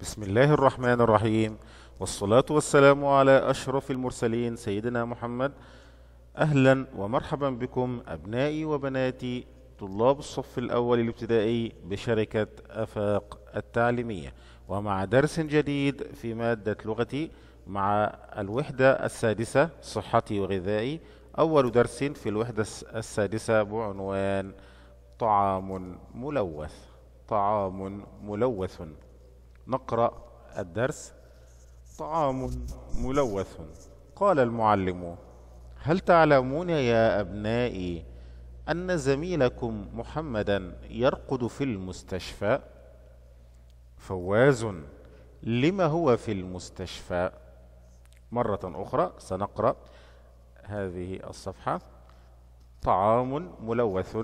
بسم الله الرحمن الرحيم والصلاة والسلام على أشرف المرسلين سيدنا محمد أهلا ومرحبا بكم أبنائي وبناتي طلاب الصف الأول الابتدائي بشركة أفاق التعليمية ومع درس جديد في مادة لغتي مع الوحدة السادسة صحتي وغذائي أول درس في الوحدة السادسة بعنوان طعام ملوث طعام ملوث نقرأ الدرس طعام ملوث قال المعلم هل تعلمون يا أبنائي أن زميلكم محمدا يرقد في المستشفى فواز لما هو في المستشفى مرة أخرى سنقرأ هذه الصفحة طعام ملوث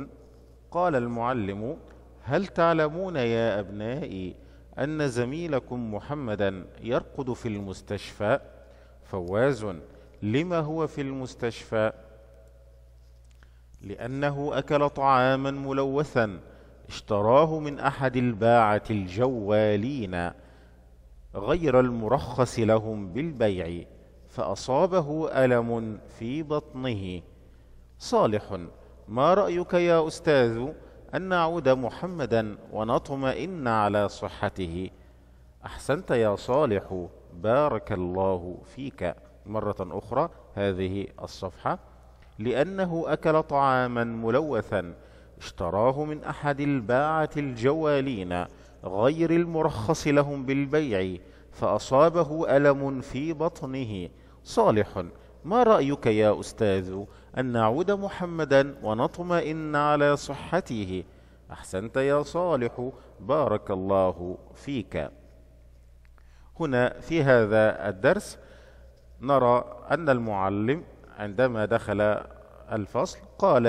قال المعلم هل تعلمون يا أبنائي أن زميلكم محمدا يرقد في المستشفى فواز لما هو في المستشفى لأنه أكل طعاما ملوثا اشتراه من أحد الباعة الجوالين غير المرخص لهم بالبيع فأصابه ألم في بطنه صالح ما رأيك يا أستاذ؟ أن نعود محمدا ونطمئن على صحته أحسنت يا صالح بارك الله فيك مرة أخرى هذه الصفحة لأنه أكل طعاما ملوثا اشتراه من أحد الباعة الجوالين غير المرخص لهم بالبيع فأصابه ألم في بطنه صالح ما رأيك يا أستاذ أن نعود محمدا ونطمئن على صحته أحسنت يا صالح بارك الله فيك هنا في هذا الدرس نرى أن المعلم عندما دخل الفصل قال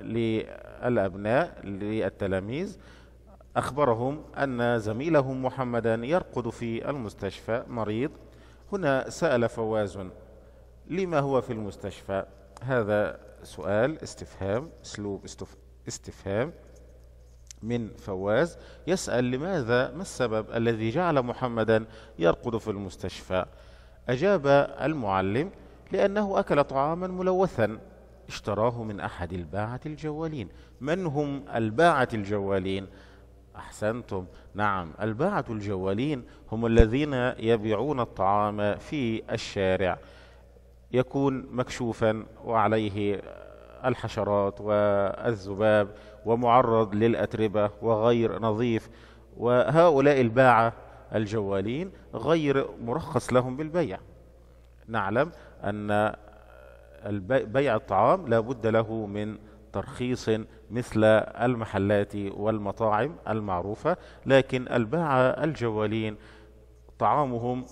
للأبناء للتلاميذ أخبرهم أن زميلهم محمدا يرقد في المستشفى مريض هنا سأل فواز لما هو في المستشفى هذا سؤال استفهام اسلوب استفهام من فواز يسأل لماذا ما السبب الذي جعل محمدا يرقد في المستشفى أجاب المعلم لأنه أكل طعاما ملوثا اشتراه من أحد الباعة الجوالين من هم الباعة الجوالين؟ أحسنتم نعم الباعة الجوالين هم الذين يبيعون الطعام في الشارع يكون مكشوفا وعليه الحشرات والذباب ومعرض للأتربة وغير نظيف وهؤلاء الباعة الجوالين غير مرخص لهم بالبيع نعلم أن بيع الطعام لا بد له من ترخيص مثل المحلات والمطاعم المعروفة لكن الباعة الجوالين طعامهم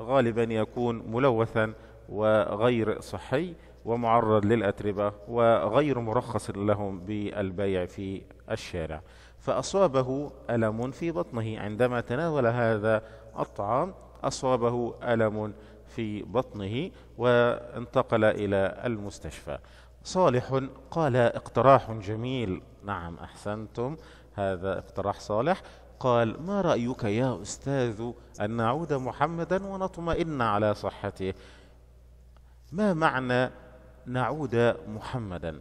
غالبا يكون ملوثا وغير صحي ومعرض للأتربة وغير مرخص لهم بالبيع في الشارع فأصابه ألم في بطنه عندما تناول هذا الطعام أصابه ألم في بطنه وانتقل إلى المستشفى صالح قال اقتراح جميل نعم أحسنتم هذا اقتراح صالح قال ما رأيك يا أستاذ أن نعود محمدا ونطمئن على صحته ما معنى نعود محمدا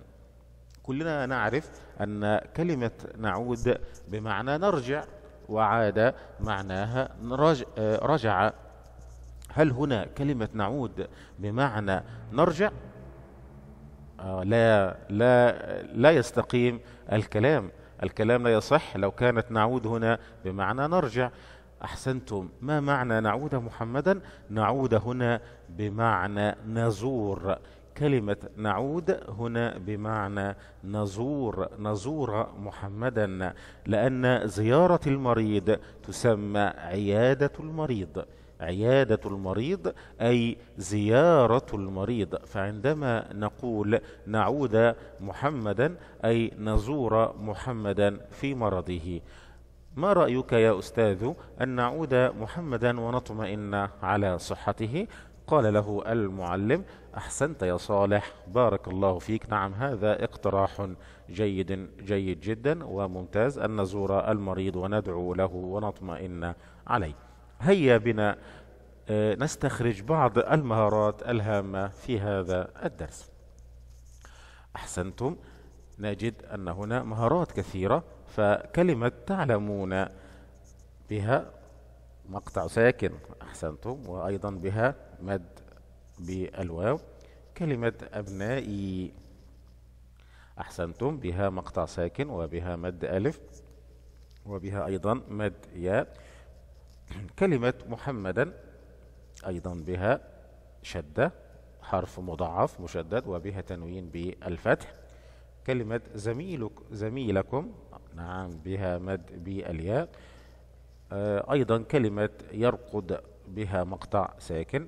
كلنا نعرف أن كلمة نعود بمعنى نرجع وعاد معناها رجع هل هنا كلمة نعود بمعنى نرجع آه، لا لا لا يستقيم الكلام الكلام لا يصح لو كانت نعود هنا بمعنى نرجع أحسنتم ما معنى نعود محمدا نعود هنا بمعنى نزور كلمة نعود هنا بمعنى نزور نزور محمدا لأن زيارة المريض تسمى عيادة المريض عيادة المريض أي زيارة المريض فعندما نقول نعود محمدا أي نزور محمدا في مرضه ما رأيك يا أستاذ أن نعود محمدا ونطمئن على صحته قال له المعلم أحسنت يا صالح بارك الله فيك نعم هذا اقتراح جيد جيد جدا وممتاز أن نزور المريض وندعو له ونطمئن عليه هيا بنا آه، نستخرج بعض المهارات الهامة في هذا الدرس أحسنتم نجد أن هنا مهارات كثيرة فكلمة تعلمون بها مقطع ساكن أحسنتم وأيضا بها مد بالواو كلمة أبنائي أحسنتم بها مقطع ساكن وبها مد ألف وبها أيضا مد ياء كلمة محمدا أيضا بها شدة حرف مضاعف مشدد وبها تنوين بالفتح كلمة زميلك زميلكم نعم بها مد بالياء آه، أيضا كلمة يرقد بها مقطع ساكن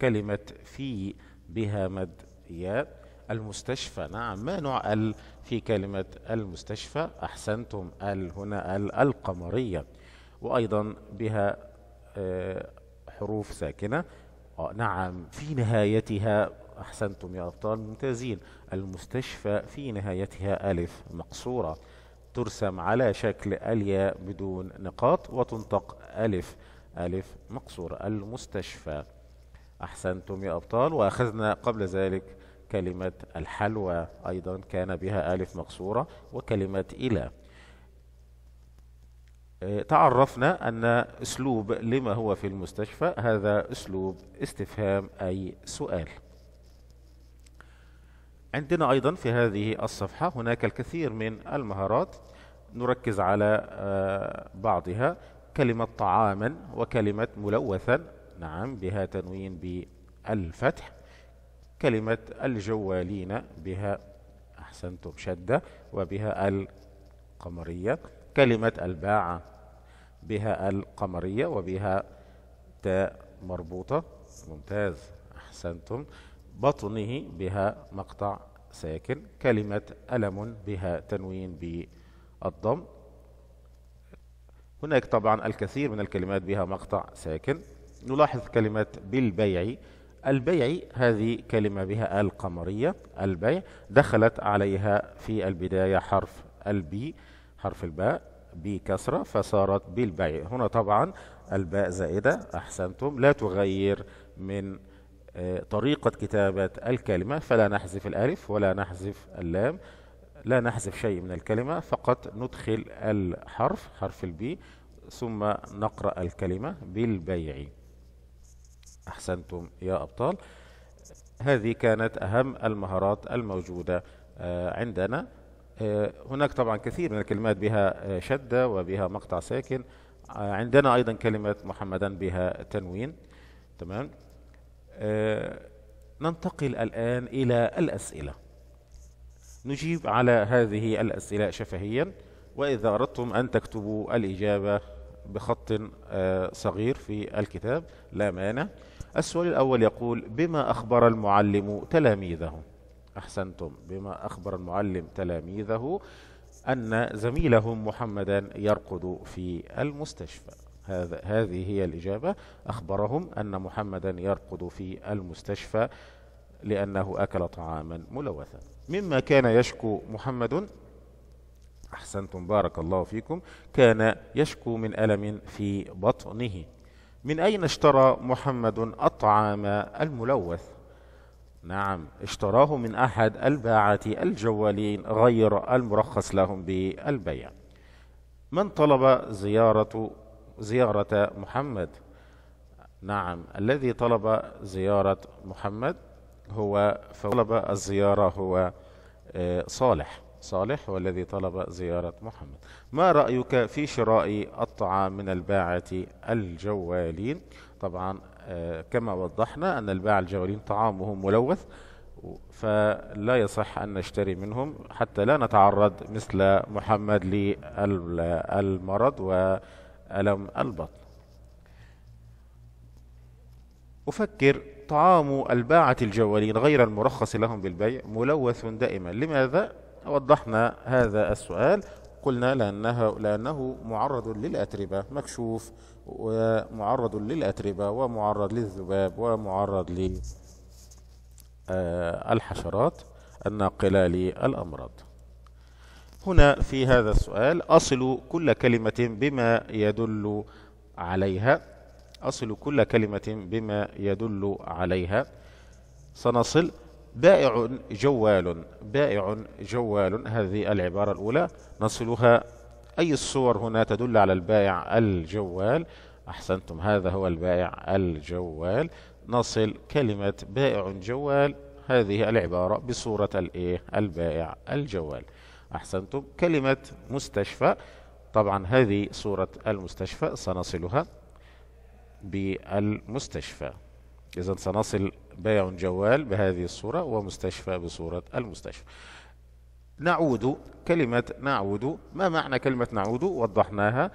كلمة في بها مد ياء المستشفى نعم ما نوع ال في كلمة المستشفى أحسنتم ال هنا ال القمرية وأيضا بها آه، حروف ساكنة آه، نعم في نهايتها أحسنتم يا أبطال ممتازين المستشفى في نهايتها ألف مقصورة ترسم على شكل الياء بدون نقاط وتنطق ألف ألف مقصورة المستشفى أحسنتم يا أبطال وأخذنا قبل ذلك كلمة الحلوى أيضا كان بها ألف مقصورة وكلمة إلى إيه، تعرفنا أن أسلوب لما هو في المستشفى هذا أسلوب استفهام أي سؤال عندنا أيضا في هذه الصفحة هناك الكثير من المهارات نركز على آه، بعضها كلمة طعاما وكلمة ملوثا نعم بها تنوين بالفتح كلمة الجوالين بها أحسنتم شدة وبها القمرية كلمة الباعة بها القمرية وبها تاء مربوطة ممتاز أحسنتم بطنه بها مقطع ساكن كلمة ألم بها تنوين بالضم هناك طبعا الكثير من الكلمات بها مقطع ساكن نلاحظ كلمة بالبيع البيع هذه كلمة بها القمرية البيع دخلت عليها في البداية حرف البي حرف الباء بكسرة فصارت بالبيع هنا طبعا الباء زائدة أحسنتم لا تغير من طريقة كتابة الكلمة فلا نحذف الألف ولا نحذف اللام لا نحذف شيء من الكلمة فقط ندخل الحرف حرف البي ثم نقرأ الكلمة بالبيع أحسنتم يا أبطال هذه كانت أهم المهارات الموجودة آه، عندنا آه، هناك طبعا كثير من الكلمات بها آه، شدة وبها مقطع ساكن عندنا أيضا كلمة محمدا بها تنوين تمام آه، ننتقل الآن إلى الأسئلة نجيب على هذه الأسئلة شفهيا وإذا أردتم أن تكتبوا الإجابة بخط آه، صغير في الكتاب لا مانع السؤال الأول يقول بما أخبر المعلم تلاميذه أحسنتم بما أخبر المعلم تلاميذه أن زميلهم محمدا يرقد في المستشفى هذا هذه هي الإجابة أخبرهم أن محمدا يرقد في المستشفى لأنه أكل طعاما ملوثا مما كان يشكو محمد أحسنتم بارك الله فيكم كان يشكو من ألم في بطنه من أين اشترى محمد الطعام الملوث؟ نعم اشتراه من أحد الباعة الجوالين غير المرخص لهم بالبيع من طلب زيارة زيارة محمد نعم الذي طلب زيارة محمد هو فطلب الزيارة هو آه، صالح صالح هو الذي طلب زيارة محمد ما رأيك في شراء الطعام من الباعة الجوالين طبعا آه، كما وضحنا أن الباعة الجوالين طعامهم ملوث فلا يصح أن نشتري منهم حتى لا نتعرض مثل محمد للمرض و ألم البطن أفكر طعام الباعة الجوالين غير المرخص لهم بالبيع ملوث دائما لماذا؟ وضحنا هذا السؤال قلنا لأنها لأنه معرض للأتربة مكشوف ومعرض للأتربة ومعرض للذباب ومعرض للحشرات آه، الناقلة للأمراض هنا في هذا السؤال أصل كل كلمة بما يدل عليها أصل كل كلمة بما يدل عليها سنصل بائع جوال بائع جوال هذه العبارة الأولى نصلها أي الصور هنا تدل على البائع الجوال أحسنتم هذا هو البائع الجوال نصل كلمة بائع جوال هذه العبارة بصورة الإيه البائع الجوال أحسنتم كلمة مستشفى طبعا هذه صورة المستشفى سنصلها بالمستشفى إذا سنصل بيع جوال بهذه الصورة ومستشفى بصورة المستشفى نعود كلمة نعود ما معنى كلمة نعود وضحناها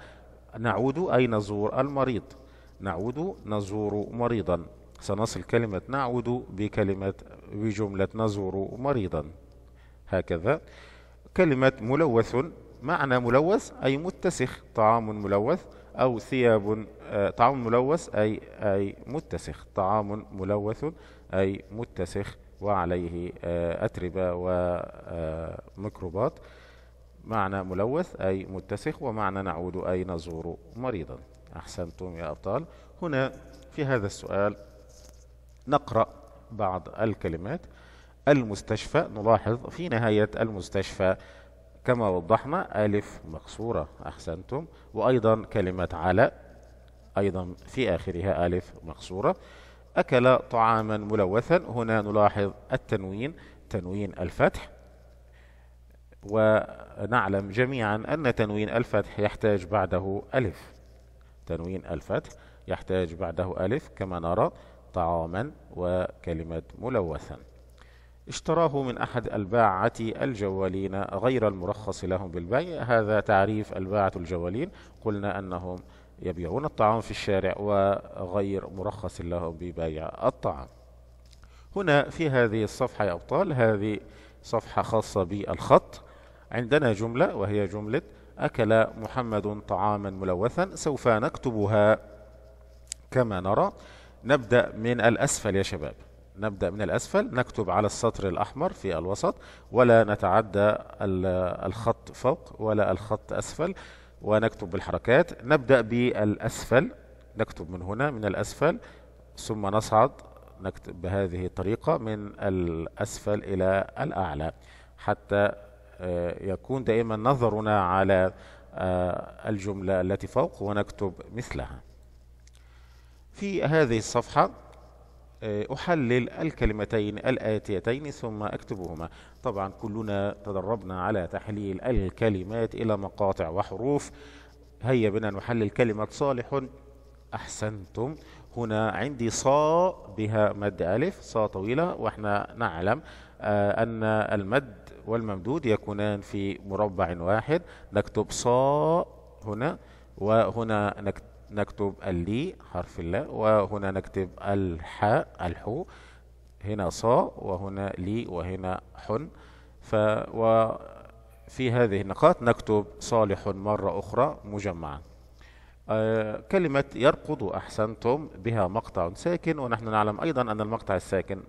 نعود أي نزور المريض نعود نزور مريضا سنصل كلمة نعود بكلمة بجملة نزور مريضا هكذا كلمة ملوث معنى ملوث أي متسخ طعام ملوث أو ثياب آه، طعام ملوث أي أي متسخ طعام ملوث أي متسخ وعليه آه، أتربة وميكروبات آه، معنى ملوث أي متسخ ومعنى نعود أي نزور مريضا أحسنتم يا أبطال هنا في هذا السؤال نقرأ بعض الكلمات المستشفى نلاحظ في نهاية المستشفى كما وضحنا ألف مكسورة أحسنتم وأيضا كلمة على أيضا في آخرها ألف مكسورة أكل طعاما ملوثا هنا نلاحظ التنوين تنوين الفتح ونعلم جميعا أن تنوين الفتح يحتاج بعده ألف تنوين الفتح يحتاج بعده ألف كما نرى طعاما وكلمة ملوثا اشتراه من أحد الباعة الجوالين غير المرخص لهم بالبيع هذا تعريف الباعة الجوالين قلنا أنهم يبيعون الطعام في الشارع وغير مرخص لهم ببيع الطعام هنا في هذه الصفحة يا أبطال هذه صفحة خاصة بالخط عندنا جملة وهي جملة أكل محمد طعاما ملوثا سوف نكتبها كما نرى نبدأ من الأسفل يا شباب نبدأ من الأسفل نكتب على السطر الأحمر في الوسط ولا نتعدى الخط فوق ولا الخط أسفل ونكتب بالحركات نبدأ بالأسفل نكتب من هنا من الأسفل ثم نصعد نكتب بهذه الطريقة من الأسفل إلى الأعلى حتى آه، يكون دائما نظرنا على آه، الجملة التي فوق ونكتب مثلها في هذه الصفحة آه، أحلل الكلمتين الآتيتين ثم أكتبهما طبعا كلنا تدربنا على تحليل الكلمات إلى مقاطع وحروف هيا بنا نحلل كلمة صالح أحسنتم هنا عندي ص بها مد ألف ص طويلة وإحنا نعلم آه، أن المد والممدود يكونان في مربع واحد نكتب ص هنا وهنا نكتب نكتب اللي حرف اللا وهنا نكتب الحاء الحو هنا صا وهنا لي وهنا حن ف وفي هذه النقاط نكتب صالح مرة أخرى مجمعا آه كلمة يرقد أحسنتم بها مقطع ساكن ونحن نعلم أيضا أن المقطع الساكن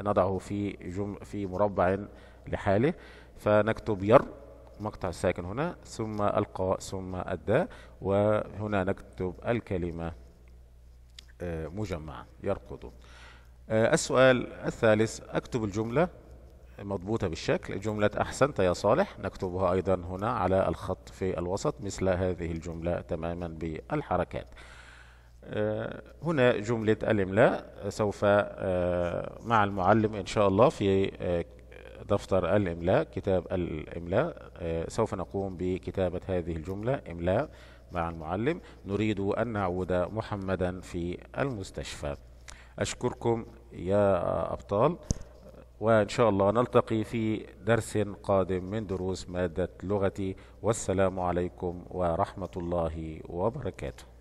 نضعه في جم في مربع لحاله فنكتب ير مقطع ساكن هنا ثم القاء ثم الداء وهنا نكتب الكلمة آه، مجمعة يركض آه، السؤال الثالث أكتب الجملة مضبوطة بالشكل جملة أحسنت يا صالح نكتبها أيضا هنا على الخط في الوسط مثل هذه الجملة تماما بالحركات آه، هنا جملة الإملاء سوف مع المعلم إن شاء الله في دفتر الإملاء كتاب الإملاء آه، سوف نقوم بكتابة هذه الجملة إملاء مع المعلم نريد أن نعود محمدا في المستشفى أشكركم يا أبطال وإن شاء الله نلتقي في درس قادم من دروس مادة لغتي والسلام عليكم ورحمة الله وبركاته